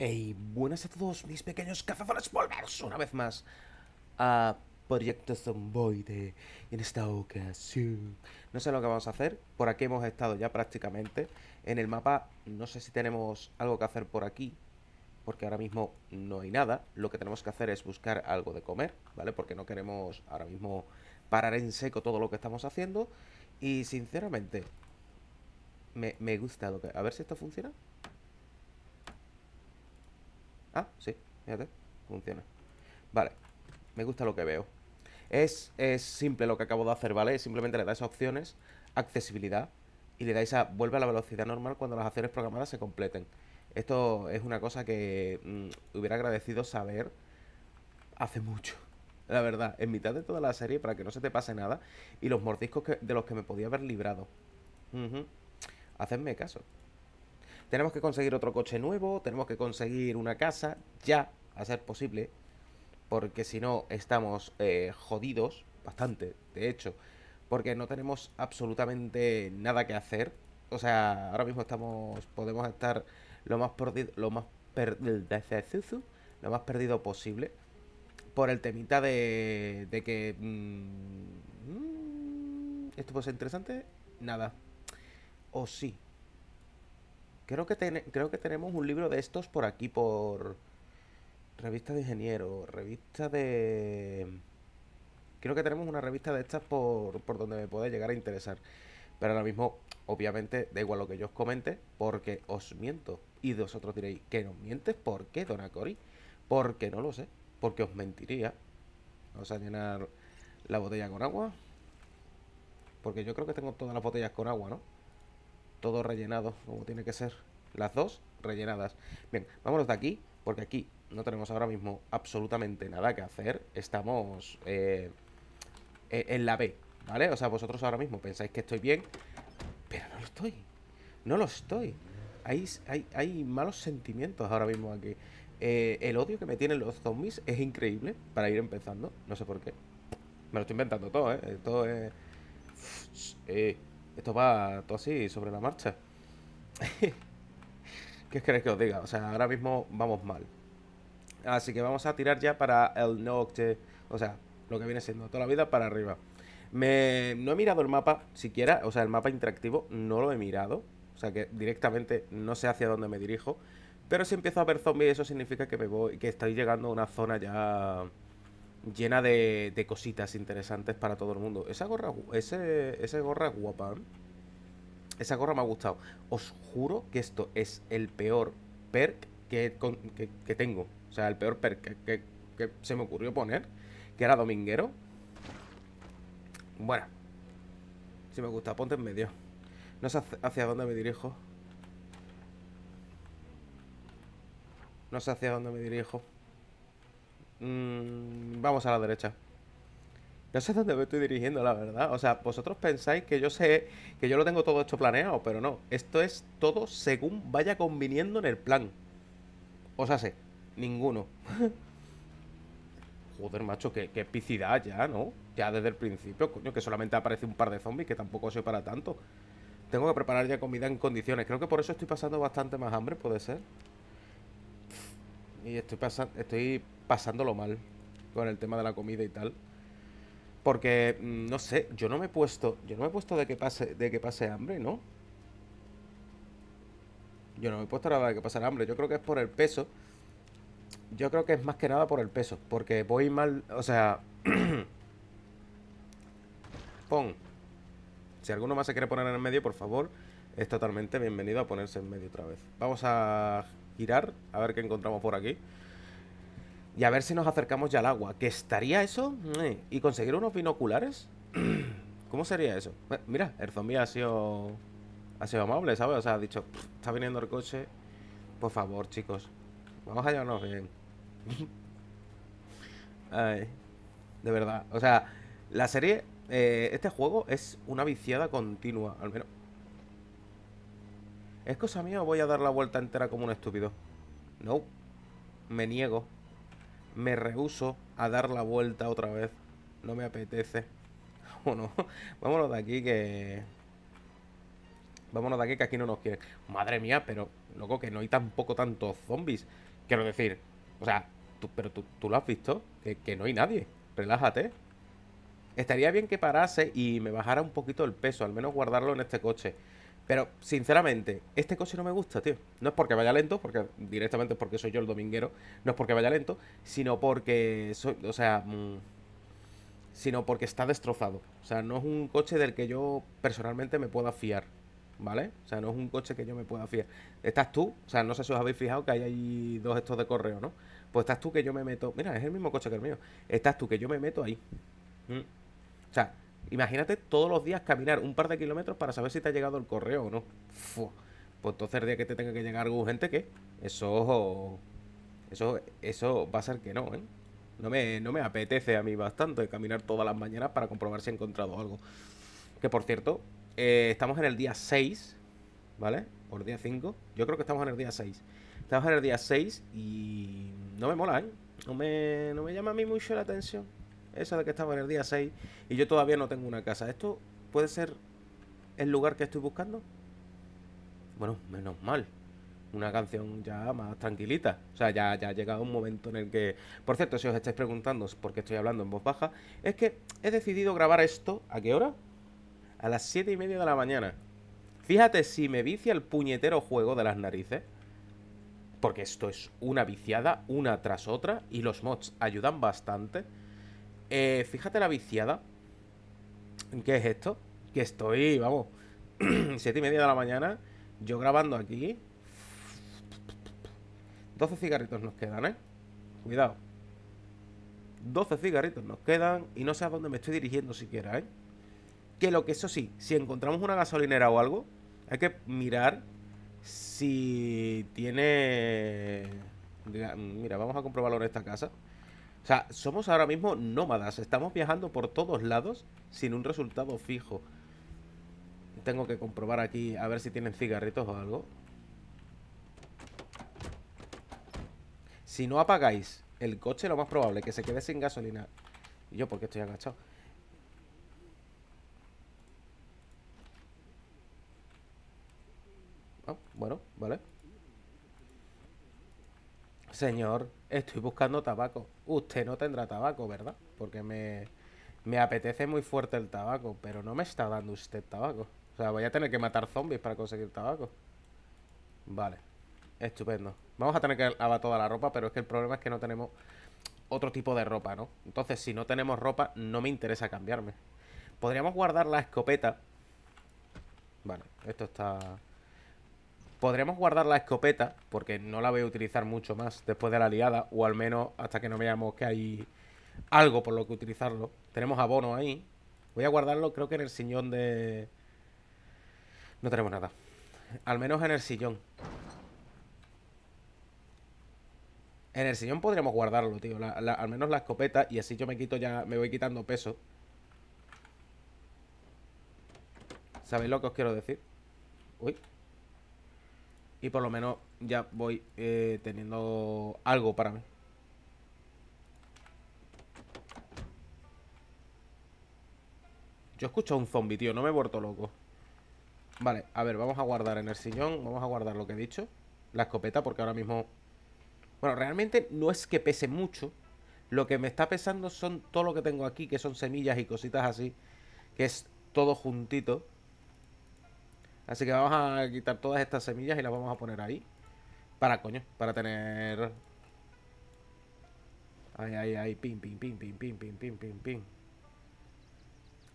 Hey, buenas a todos mis pequeños cazafones, volveros una vez más a Proyecto Zomboide en esta ocasión. No sé lo que vamos a hacer, por aquí hemos estado ya prácticamente en el mapa, no sé si tenemos algo que hacer por aquí, porque ahora mismo no hay nada, lo que tenemos que hacer es buscar algo de comer, ¿vale? Porque no queremos ahora mismo parar en seco todo lo que estamos haciendo y sinceramente me, me gusta lo que... A ver si esto funciona. Ah, sí, fíjate, funciona. Vale, me gusta lo que veo. Es, simple lo que acabo de hacer, ¿vale? Simplemente le dais opciones, accesibilidad, y le dais a vuelve a la velocidad normal cuando las acciones programadas se completen. Esto es una cosa que mm, hubiera agradecido saber hace mucho. La verdad, en mitad de toda la serie para que no se te pase nada y los mordiscos de los que me podía haber librado. Hacedme caso. Tenemos que conseguir otro coche nuevo, tenemos que conseguir una casa, ya, a ser posible, porque si no estamos eh, jodidos, bastante, de hecho, porque no tenemos absolutamente nada que hacer. O sea, ahora mismo estamos, podemos estar lo más perdido, lo más perdido, lo más perdido posible por el temita de, de que mm, mm, esto puede ser interesante, nada. O sí, Creo que, creo que tenemos un libro de estos por aquí, por revista de ingeniero, revista de... Creo que tenemos una revista de estas por, donde me puede llegar a interesar. Pero ahora mismo, obviamente, da igual lo que yo os comente, porque os miento. Y vosotros diréis, ¿que nos mientes? ¿Por qué, Dona Cori? Porque no lo sé, porque os mentiría. Vamos a llenar la botella con agua. Porque yo creo que tengo todas las botellas con agua, ¿no? todo rellenado como tiene que ser. Las dos rellenadas. Bien, vámonos de aquí, porque aquí no tenemos ahora mismo absolutamente nada que hacer. Estamos eh, e, en la B, ¿vale? O sea, vosotros ahora mismo pensáis que estoy bien, pero no lo estoy. No lo estoy. Hay, hay, hay malos sentimientos ahora mismo aquí. Eh, el odio que me tienen los zombies es increíble para ir empezando. No sé por qué. Me lo estoy inventando todo, ¿eh? Todo es... Eh, esto va todo así, sobre la marcha. ¿Qué queréis que os diga? O sea, ahora mismo vamos mal. Así que vamos a tirar ya para el Nocte. O sea, lo que viene siendo toda la vida para arriba. Me, no he mirado el mapa siquiera. O sea, el mapa interactivo no lo he mirado. O sea, que directamente no sé hacia dónde me dirijo. Pero si empiezo a ver zombies, eso significa que me voy, que estoy llegando a una zona ya llena de, cositas interesantes para todo el mundo. Esa gorra, ese, esa gorra es guapa. ¿eh? Esa gorra me ha gustado. Os juro que esto es el peor perk que, que, tengo. O sea, el peor perk que, que se me ocurrió poner, que era dominguero. Bueno. Si me gusta, ponte en medio. No sé hacia dónde me dirijo. No sé hacia dónde me dirijo. Mm, vamos a la derecha. No sé dónde me estoy dirigiendo, la verdad. O sea, vosotros pensáis que yo sé que yo lo tengo todo esto planeado, pero no. Esto es todo según vaya conviniendo en el plan. O sea, sé, Ninguno. Joder, macho, qué, qué epicidad ya, ¿no? Ya desde el principio, coño, que solamente aparece un par de zombies, que tampoco soy para tanto. Tengo que preparar ya comida en condiciones. Creo que por eso estoy pasando bastante más hambre, puede ser estoy, pasando estoy pasándolo mal con el tema de la comida y tal. Porque, mm, no sé, yo no me he puesto. Yo no me he puesto de que pase, de que pase hambre, ¿no? Yo no me he puesto nada de que pase hambre. Yo creo que es por el peso. Yo creo que es más que nada por el peso. Porque voy mal. O sea. pon. Si alguno más se quiere poner en el medio, por favor, es totalmente bienvenido a ponerse en medio otra vez. Vamos a girar, a ver qué encontramos por aquí. Y a ver si nos acercamos ya al agua. ¿Qué estaría eso? Eh, ¿Y conseguir unos binoculares? ¿Cómo sería eso? Eh, mira, el zombie ha sido... Ha sido amable, ¿sabes? O sea, ha dicho, está viniendo el coche. Por favor, chicos. Vamos a llevarnos bien. de verdad. O sea, la serie... Eh, este juego es una viciada continua, al menos ¿Es cosa mía o voy a dar la vuelta entera como un estúpido? No. Me niego. Me rehuso a dar la vuelta otra vez. No me apetece. Bueno, vámonos de aquí que... Vámonos de aquí que aquí no nos quieren. Madre mía, pero loco que no hay tampoco tantos zombies. Quiero decir, o sea, tú, pero tú, lo has visto, que, que no hay nadie. Relájate. Estaría bien que parase y me bajara un poquito el peso, al menos guardarlo en este coche. Pero, sinceramente, este coche no me gusta, tío. No es porque vaya lento, porque directamente es porque soy yo el dominguero. No es porque vaya lento, sino porque soy. O sea. Mm, sino porque está destrozado. O sea, no es un coche del que yo personalmente me pueda fiar. ¿Vale? O sea, no es un coche que yo me pueda fiar. Estás tú, o sea, no sé si os habéis fijado que hay dos estos de correo, ¿no? Pues estás tú que yo me meto. Mira, es el mismo coche que el mío. Estás tú que yo me meto ahí. Mm. O sea, Imagínate todos los días caminar un par de kilómetros para saber si te ha llegado el correo o no. Pues entonces el día que te tenga que llegar algo gente ¿qué? Eso. Eso, eso va a ser que no, ¿eh? No me, no me apetece a mí bastante caminar todas las mañanas para comprobar si he encontrado algo. Que por cierto, eh, estamos en el día 6, ¿vale? Por día 5. Yo creo que estamos en el día 6. Estamos en el día 6 y no me mola, ¿eh? No me, no me llama a mí mucho la atención esa de que estaba en el día 6, y yo todavía no tengo una casa. ¿Esto puede ser el lugar que estoy buscando? Bueno, menos mal. Una canción ya más tranquilita. O sea, ya, ya ha llegado un momento en el que. Por cierto, si os estáis preguntando por qué estoy hablando en voz baja, es que he decidido grabar esto. ¿A qué hora? A las 7 y media de la mañana. Fíjate si me vicia el puñetero juego de las narices. Porque esto es una viciada, una tras otra, y los mods ayudan bastante. Eh, fíjate la viciada. ¿Qué es esto? Que estoy, vamos, siete y media de la mañana, yo grabando aquí. 12 cigarritos nos quedan, ¿eh? Cuidado. 12 cigarritos nos quedan y no sé a dónde me estoy dirigiendo siquiera, ¿eh? Que lo que eso sí, si encontramos una gasolinera o algo, hay que mirar si tiene... Mira, vamos a comprobarlo en esta casa. O sea, somos ahora mismo nómadas, estamos viajando por todos lados sin un resultado fijo. Tengo que comprobar aquí a ver si tienen cigarritos o algo. Si no apagáis el coche, lo más probable es que se quede sin gasolina. yo porque estoy agachado? Ah, bueno, vale. Señor, estoy buscando tabaco. Usted no tendrá tabaco, ¿verdad? Porque me, apetece muy fuerte el tabaco, pero no me está dando usted tabaco. O sea, voy a tener que matar zombies para conseguir tabaco. Vale, estupendo. Vamos a tener que lavar toda la ropa, pero es que el problema es que no tenemos otro tipo de ropa, ¿no? Entonces, si no tenemos ropa, no me interesa cambiarme. Podríamos guardar la escopeta. Vale, esto está... Podremos guardar la escopeta, porque no la voy a utilizar mucho más después de la liada, o al menos hasta que no veamos que hay algo por lo que utilizarlo. Tenemos abono ahí. Voy a guardarlo, creo que en el sillón de... No tenemos nada. Al menos en el sillón. En el sillón podremos guardarlo, tío. al menos la escopeta y así yo me quito ya... Me voy quitando peso. ¿Sabéis lo que os quiero decir? Uy. Y por lo menos ya voy eh, teniendo algo para mí. Yo escucho a un zombi, tío. No me he vuelto loco. Vale, a ver, vamos a guardar en el sillón. Vamos a guardar lo que he dicho. La escopeta, porque ahora mismo... Bueno, realmente no es que pese mucho. Lo que me está pesando son todo lo que tengo aquí, que son semillas y cositas así. Que es todo juntito. Así que vamos a quitar todas estas semillas y las vamos a poner ahí. Para coño, para tener... Ay, ay, ay, pim pim pim pim pim pim pim pim pim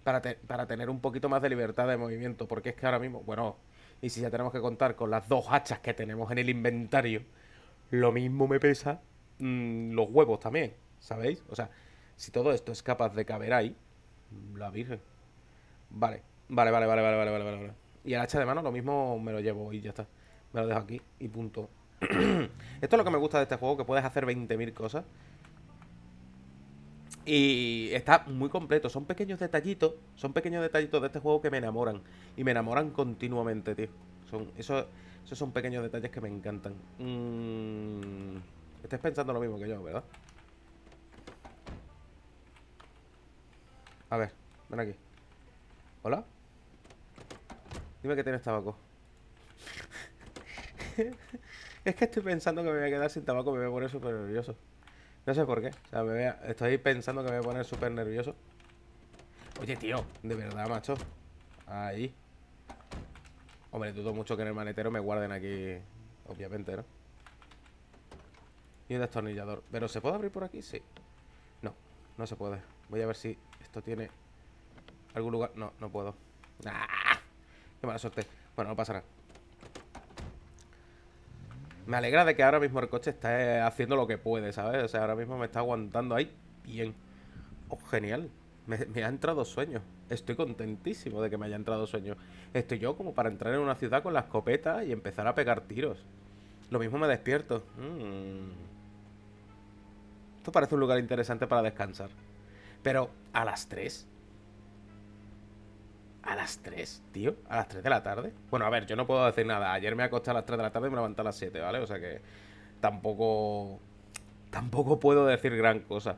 Para, para tener un poquito más de libertad de movimiento, porque es que ahora mismo, bueno, y si ya tenemos que contar con las dos hachas que tenemos en el inventario, lo mismo me pesa mm, los huevos también, ¿sabéis? O sea, si todo esto es capaz de caber ahí, la virgen. Vale, vale, vale, vale, vale, vale, vale, vale. Y el hacha de mano lo mismo me lo llevo y ya está. Me lo dejo aquí y punto. Esto es lo que me gusta de este juego, que puedes hacer 20.000 cosas. Y está muy completo. Son pequeños detallitos. Son pequeños detallitos de este juego que me enamoran. Y me enamoran continuamente, tío. Son, eso, esos son pequeños detalles que me encantan. Mm, estás pensando lo mismo que yo, ¿verdad? A ver, ven aquí. ¿Hola? Dime que tienes tabaco. es que estoy pensando que me voy a quedar sin tabaco, me voy a poner súper nervioso. No sé por qué. O me voy estoy pensando que me voy a poner súper nervioso. Oye, tío, de verdad, macho. Ahí. Hombre, dudo mucho que en el manetero me guarden aquí. Obviamente, ¿no? Y un destornillador. ¿Pero se puede abrir por aquí? Sí. No, no se puede. Voy a ver si esto tiene algún lugar. No, no puedo. ¡Ah! Qué mala suerte. Bueno, no pasará. Me alegra de que ahora mismo el coche esté haciendo lo que puede, ¿sabes? O sea, ahora mismo me está aguantando ahí bien. Oh, genial. Me, ha entrado sueño. Estoy contentísimo de que me haya entrado sueño. Estoy yo como para entrar en una ciudad con la escopeta y empezar a pegar tiros. Lo mismo me despierto. Mm. Esto parece un lugar interesante para descansar. Pero a las 3 las 3, tío. A las 3 de la tarde. Bueno, a ver, yo no puedo decir nada. Ayer me acosté a las 3 de la tarde y me levanté a las 7, ¿vale? O sea que tampoco. Tampoco puedo decir gran cosa.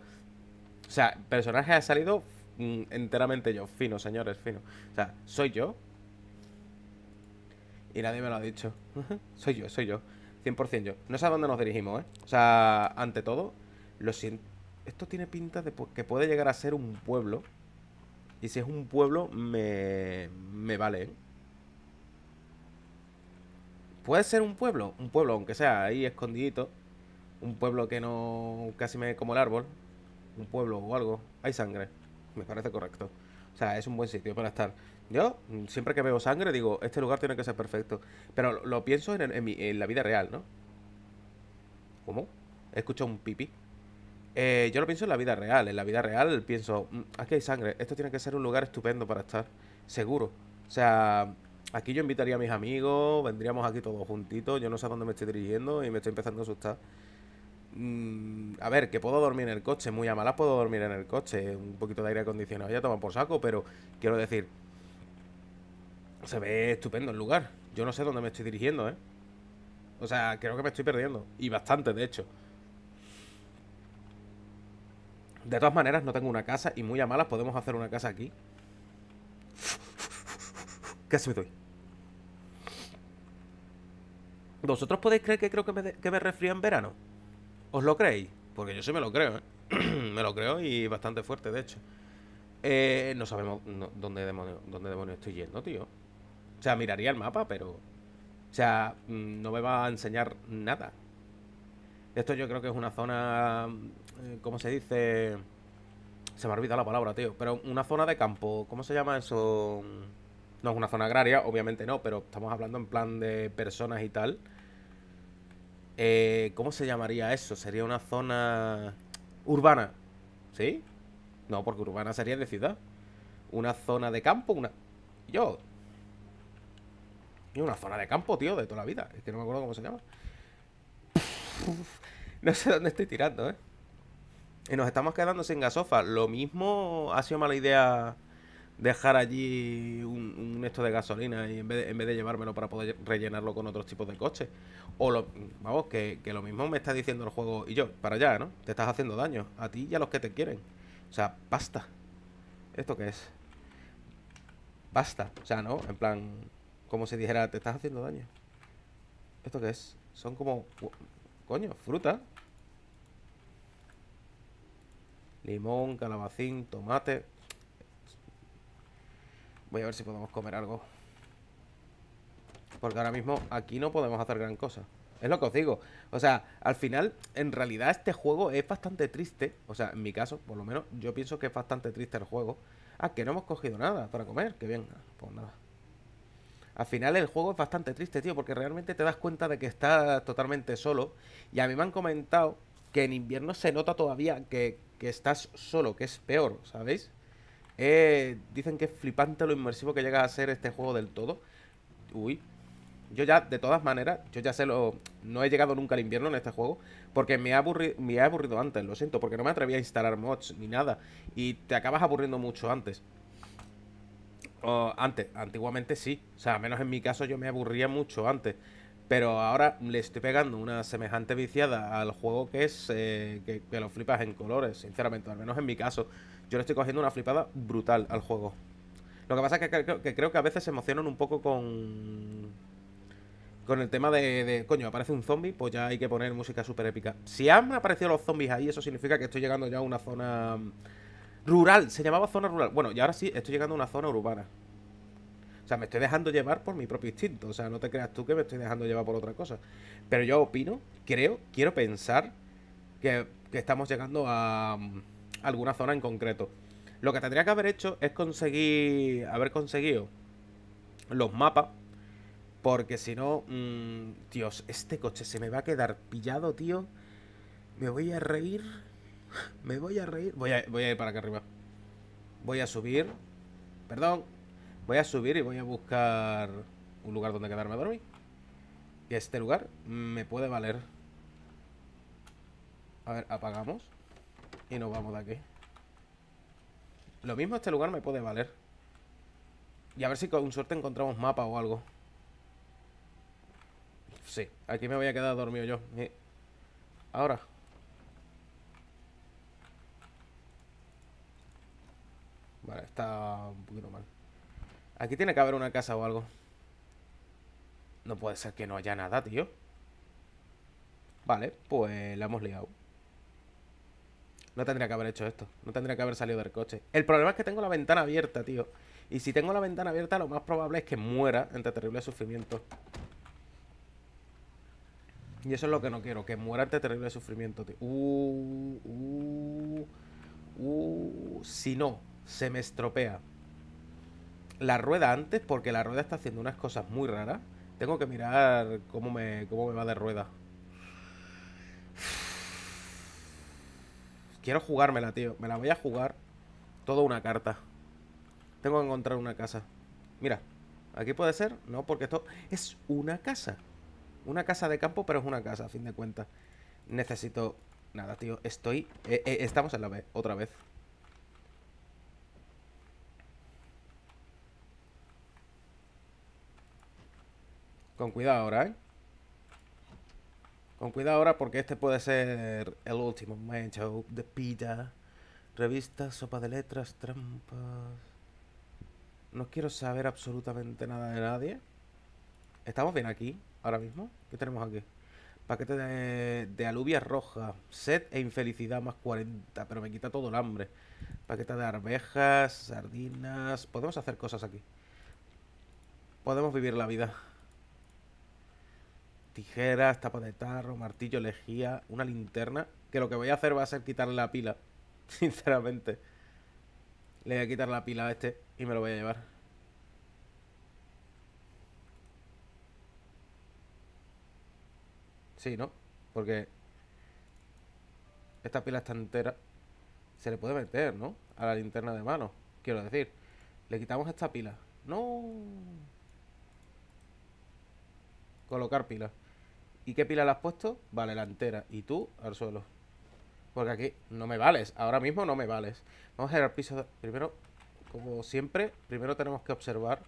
O sea, personaje ha salido mm, enteramente yo. Fino, señores, fino. O sea, soy yo. Y nadie me lo ha dicho. soy yo, soy yo. 100% yo. No sé a dónde nos dirigimos, ¿eh? O sea, ante todo, lo siento. Esto tiene pinta de que puede llegar a ser un pueblo y si es un pueblo, me, me vale. ¿eh? Puede ser un pueblo, un pueblo, aunque sea ahí escondidito. Un pueblo que no casi me como el árbol. Un pueblo o algo. Hay sangre. Me parece correcto. O sea, es un buen sitio para estar. Yo, siempre que veo sangre, digo, este lugar tiene que ser perfecto. Pero lo, pienso en, mi, en la vida real, ¿no? ¿Cómo? He escuchado un pipí. Eh, yo lo pienso en la vida real. En la vida real pienso, mm, aquí hay sangre. Esto tiene que ser un lugar estupendo para estar. Seguro. O sea, aquí yo invitaría a mis amigos, vendríamos aquí todos juntitos. Yo no sé a dónde me estoy dirigiendo y me estoy empezando a asustar. Mm, a ver, que puedo dormir en el coche. Muy a malas puedo dormir en el coche. Un poquito de aire acondicionado ya toma por saco, pero quiero decir, se ve estupendo el lugar. Yo no sé dónde me estoy dirigiendo, ¿eh? O sea, creo que me estoy perdiendo. Y bastante, de hecho. De todas maneras, no tengo una casa y muy a malas podemos hacer una casa aquí. se me doy. ¿Vosotros podéis creer que creo que me, de, en verano? ¿Os lo creéis? Porque yo sí me lo creo, ¿eh? me lo creo y bastante fuerte, de hecho. Eh, no sabemos dónde, demonio, dónde demonio estoy yendo, tío. O sea, miraría el mapa, pero... O sea, mm, no me va a enseñar nada. Esto yo creo que es una zona eh, ¿Cómo se dice? Se me ha olvidado la palabra, tío. Pero una zona de campo, ¿cómo se llama eso? No es una zona agraria, obviamente no, pero estamos hablando en plan de personas y tal. Eh, ¿Cómo se llamaría eso? Sería una zona urbana, ¿sí? No, porque urbana sería de ciudad. Una zona de campo, una... Yo... Y una zona de campo, tío, de toda la vida. Es que no me acuerdo cómo se llama. no sé dónde estoy tirando, ¿eh? Y nos estamos quedando sin gasofa. Lo mismo ha sido mala idea dejar allí un, esto de gasolina y en vez de, en vez llevármelo para poder rellenarlo con otros tipos de coches. O lo, vamos, que, que, lo mismo me está diciendo el juego y yo, para allá, ¿no? Te estás haciendo daño a ti y a los que te quieren. O sea, basta. ¿Esto qué es? Basta. O sea, ¿no? En plan, como si dijera, te estás haciendo daño. ¿Esto qué es? Son como... Coño, fruta. limón, calabacín, tomate. Voy a ver si podemos comer algo. Porque ahora mismo aquí no podemos hacer gran cosa. Es lo que os digo. O sea, al final, en realidad este juego es bastante triste. O sea, en mi caso, por lo menos, yo pienso que es bastante triste el juego. Ah, que no hemos cogido nada para comer. Que bien. Ah, pues nada. Al final el juego es bastante triste, tío, porque realmente te das cuenta de que estás totalmente solo. Y a mí me han comentado que en invierno se nota todavía que, estás solo, que es peor, ¿sabéis? Eh, dicen que es flipante lo inmersivo que llega a ser este juego del todo. Uy. Yo ya, de todas maneras, yo ya sé lo... No he llegado nunca al invierno en este juego porque me he, me aburrido antes, lo siento, porque no me atreví a instalar mods ni nada. Y te acabas aburriendo mucho antes. O, antes, antiguamente sí. O sea, menos en mi caso yo me aburría mucho antes. Pero ahora le estoy pegando una semejante viciada al juego que es eh, que, los lo flipas en colores, sinceramente, al menos en mi caso. Yo le estoy cogiendo una flipada brutal al juego. Lo que pasa es que, que creo que a veces se emocionan un poco con. Con el tema de, de coño, aparece un zombie, pues ya hay que poner música súper épica. Si han aparecido los zombies ahí, eso significa que estoy llegando ya a una zona rural. Se llamaba zona rural. Bueno, y ahora sí, estoy llegando a una zona urbana. O sea, me estoy dejando llevar por mi propio instinto. O sea, no te creas tú que me estoy dejando llevar por otra cosa. Pero yo opino, creo, quiero pensar que, estamos llegando a, mm, alguna zona en concreto. Lo que tendría que haber hecho es conseguir. haber conseguido los mapas. Porque si no. Mm, Dios, este coche se me va a quedar pillado, tío. Me voy a reír. Me voy a reír. Voy voy a ir para acá arriba. Voy a subir. Perdón, Voy a subir y voy a buscar un lugar donde quedarme a dormir. Y este lugar me puede valer. A ver, apagamos. Y nos vamos de aquí. Lo mismo este lugar me puede valer. Y a ver si con suerte encontramos mapa o algo. Sí, aquí me voy a quedar dormido yo. ahora. Vale, está un poquito mal. Aquí tiene que haber una casa o algo. No puede ser que no haya nada, tío. Vale, pues la hemos liado. No tendría que haber hecho esto. No tendría que haber salido del coche. El problema es que tengo la ventana abierta, tío. Y si tengo la ventana abierta, lo más probable es que muera entre terrible sufrimiento Y eso es lo que no quiero, que muera entre terrible sufrimiento, tío. Uh, uh, uh. si no, se me estropea la rueda antes porque la rueda está haciendo unas cosas muy raras. Tengo que mirar cómo me, cómo me va de rueda. Quiero jugármela, tío. Me la voy a jugar. Toda una carta. Tengo que encontrar una casa. Mira, aquí puede ser. No, porque esto es una casa. Una casa de campo, pero es una casa, a fin de cuentas. Necesito... Nada, tío. Estoy... Eh, eh, estamos en la B, otra vez. Con cuidado ahora, ¿eh? Con cuidado ahora porque este puede ser el último man show de pita. Revista, sopa de letras, trampas. No quiero saber absolutamente nada de nadie. Estamos bien aquí, ahora mismo. ¿Qué tenemos aquí? Paquete de, de alubias rojas. Sed e infelicidad más 40. Pero me quita todo el hambre. Paquete de arvejas, sardinas. Podemos hacer cosas aquí. Podemos vivir la vida tijeras, tapa de tarro, martillo, lejía, una linterna. Que lo que voy a hacer va a ser quitarle la pila. Sinceramente. Le voy a quitar la pila a este y me lo voy a llevar. Sí, ¿no? Porque esta pila está entera. Se le puede meter, ¿no? A la linterna de mano, quiero decir. Le quitamos esta pila. No. Colocar pila. ¿Y qué pila le has puesto? Vale, la entera. Y tú al suelo. Porque aquí no me vales. Ahora mismo no me vales. Vamos a ir al piso... Primero, como siempre, primero tenemos que observar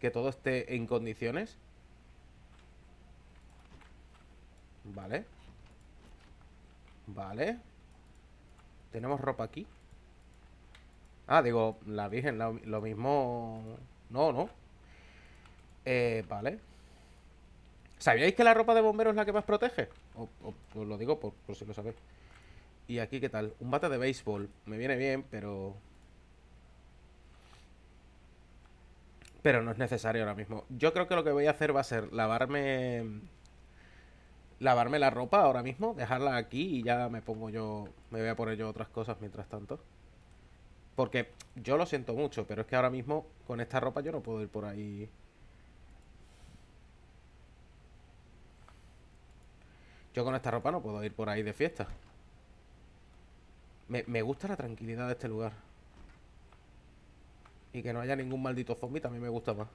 que todo esté en condiciones. Vale. Vale. Tenemos ropa aquí. Ah, digo, la Virgen, lo, mismo... No, no. Eh, vale. ¿Sabíais que la ropa de bombero es la que más protege? os lo digo por, si lo sabéis. Y aquí, ¿qué tal? Un bate de béisbol. Me viene bien, pero... Pero no es necesario ahora mismo. Yo creo que lo que voy a hacer va a ser lavarme... Lavarme la ropa ahora mismo, dejarla aquí y ya me pongo yo... Me voy a poner yo otras cosas mientras tanto. Porque yo lo siento mucho, pero es que ahora mismo con esta ropa yo no puedo ir por ahí Yo con esta ropa no puedo ir por ahí de fiesta. Me, gusta la tranquilidad de este lugar. Y que no haya ningún maldito zombie también me gusta más.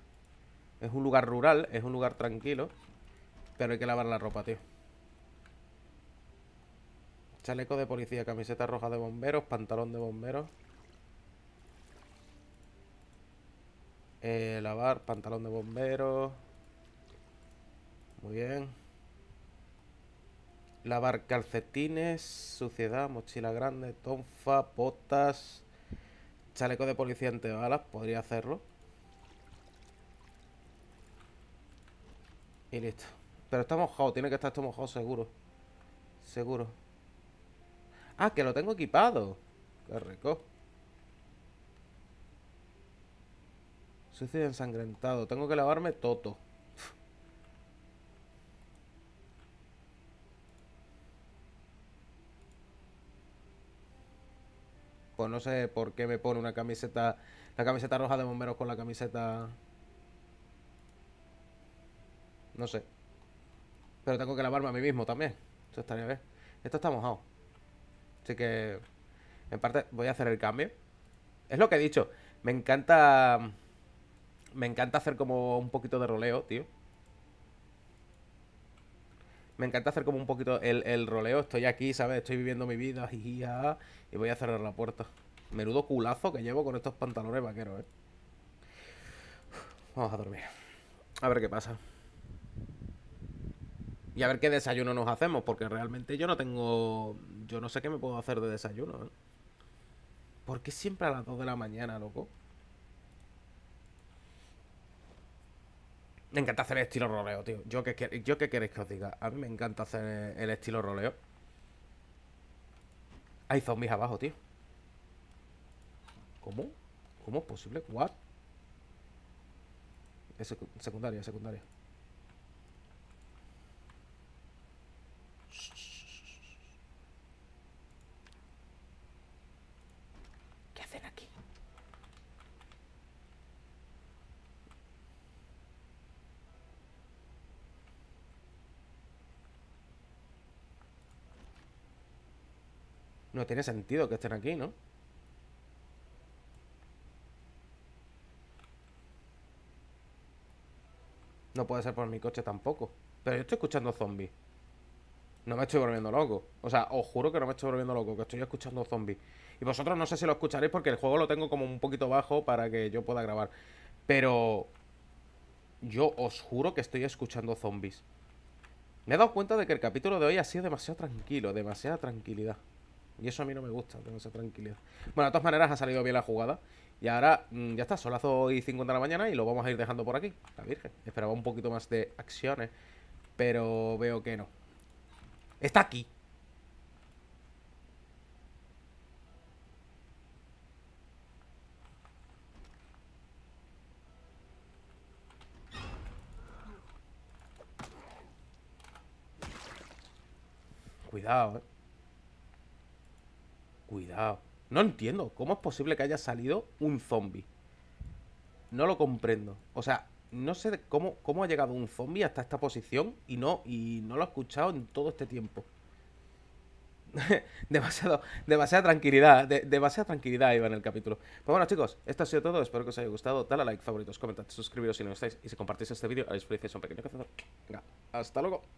Es un lugar rural, es un lugar tranquilo. Pero hay que lavar la ropa, tío. Chaleco de policía, camiseta roja de bomberos, pantalón de bomberos. Eh, lavar, pantalón de bomberos. Muy bien. Lavar calcetines, suciedad, mochila grande, tonfa, potas chaleco de policía balas, podría hacerlo. Y listo. Pero está mojado, tiene que estar todo mojado seguro. Seguro. Ah, que lo tengo equipado. Qué rico. ensangrentado. Tengo que lavarme todo no sé por qué me pone una camiseta, la camiseta roja de bomberos con la camiseta... No sé. Pero tengo que lavarme a mí mismo también. Esto estaría bien. Esto está mojado. Así que, en parte, voy a hacer el cambio. Es lo que he dicho. Me encanta... Me encanta hacer como un poquito de roleo, tío me encanta hacer como un poquito el, roleo. Estoy aquí, ¿sabes? Estoy viviendo mi vida, y voy a cerrar la puerta. Menudo culazo que llevo con estos pantalones vaqueros, ¿eh? Vamos a dormir. A ver qué pasa. Y a ver qué desayuno nos hacemos, porque realmente yo no tengo... Yo no sé qué me puedo hacer de desayuno, ¿eh? ¿Por qué siempre a las 2 de la mañana, loco? Me encanta hacer el estilo roleo, tío. Yo qué yo queréis que os diga. A mí me encanta hacer el estilo roleo. Hay zombies abajo, tío. ¿Cómo? ¿Cómo es posible? ¿What? Es secundaria, secundaria. No tiene sentido que estén aquí, ¿no? No puede ser por mi coche tampoco. Pero yo estoy escuchando zombies. No me estoy volviendo loco. O sea, os juro que no me estoy volviendo loco, que estoy escuchando zombies. Y vosotros no sé si lo escucharéis porque el juego lo tengo como un poquito bajo para que yo pueda grabar. Pero yo os juro que estoy escuchando zombies. Me he dado cuenta de que el capítulo de hoy ha sido demasiado tranquilo, demasiada tranquilidad. Y eso a mí no me gusta, tengo esa tranquilidad. Bueno, de todas maneras ha salido bien la jugada. Y ahora mm, ya está, solazo hoy y 50 de la mañana y lo vamos a ir dejando por aquí. La Virgen. Esperaba un poquito más de acciones, pero veo que no. Está aquí. Cuidado, eh. Cuidado. No entiendo cómo es posible que haya salido un zombie. No lo comprendo. O sea, no sé cómo, cómo ha llegado un zombie hasta esta posición y no, y no lo he escuchado en todo este tiempo. demasiado, demasiada tranquilidad, de, demasiada tranquilidad iba en el capítulo. Pues bueno, chicos, esto ha sido todo. Espero que os haya gustado. Dale a like, favoritos, comentad, suscribiros si no estáis. Y si compartís este vídeo, haréis felices a un pequeño cazador. Venga, hasta luego.